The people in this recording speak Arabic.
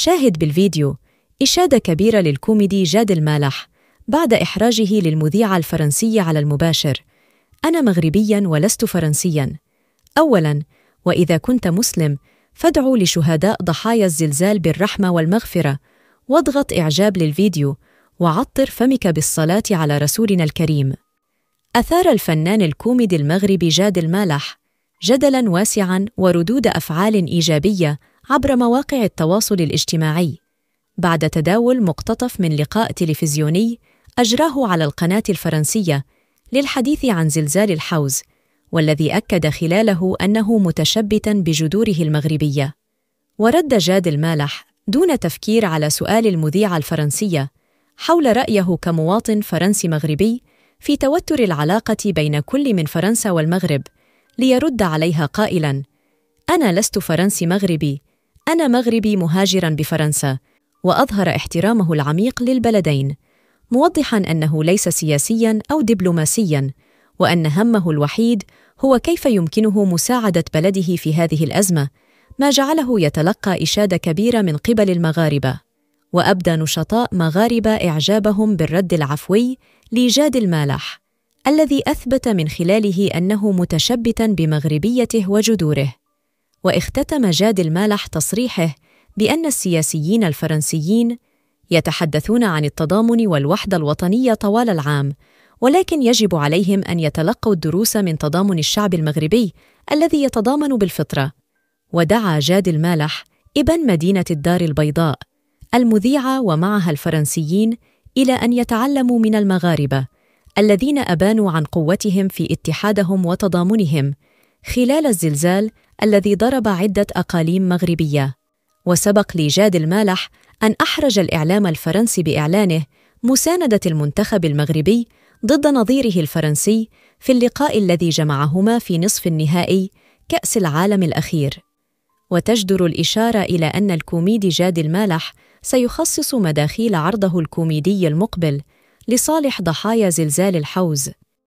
شاهد بالفيديو إشادة كبيرة للكوميدي جاد المالح بعد إحراجه للمذيعة الفرنسية على المباشر أنا مغربيا ولست فرنسيا أولا وإذا كنت مسلم فادعوا لشهداء ضحايا الزلزال بالرحمة والمغفرة واضغط إعجاب للفيديو وعطر فمك بالصلاة على رسولنا الكريم أثار الفنان الكوميدي المغربي جاد المالح جدلا واسعا وردود أفعال إيجابية عبر مواقع التواصل الاجتماعي بعد تداول مقتطف من لقاء تلفزيوني اجراه على القناه الفرنسيه للحديث عن زلزال الحوز والذي اكد خلاله انه متشبتا بجذوره المغربيه ورد جاد المالح دون تفكير على سؤال المذيعه الفرنسيه حول رايه كمواطن فرنسي مغربي في توتر العلاقه بين كل من فرنسا والمغرب ليرد عليها قائلا انا لست فرنسي مغربي أنا مغربي مهاجرا بفرنسا وأظهر احترامه العميق للبلدين موضحا أنه ليس سياسيا أو دبلوماسيا وأن همه الوحيد هو كيف يمكنه مساعدة بلده في هذه الأزمة ما جعله يتلقى إشادة كبيرة من قبل المغاربة وأبدى نشطاء مغاربة إعجابهم بالرد العفوي لجاد المالح الذي أثبت من خلاله أنه متشبتا بمغربيته وجذوره واختتم جاد المالح تصريحه بأن السياسيين الفرنسيين يتحدثون عن التضامن والوحدة الوطنية طوال العام، ولكن يجب عليهم أن يتلقوا الدروس من تضامن الشعب المغربي الذي يتضامن بالفطرة. ودعا جاد المالح ابن مدينة الدار البيضاء المذيعة ومعها الفرنسيين إلى أن يتعلموا من المغاربة الذين أبانوا عن قوتهم في اتحادهم وتضامنهم خلال الزلزال الذي ضرب عدة أقاليم مغربية وسبق لجاد المالح أن أحرج الإعلام الفرنسي بإعلانه مساندة المنتخب المغربي ضد نظيره الفرنسي في اللقاء الذي جمعهما في نصف النهائي كأس العالم الأخير وتجدر الإشارة إلى أن الكوميدي جاد المالح سيخصص مداخيل عرضه الكوميدي المقبل لصالح ضحايا زلزال الحوز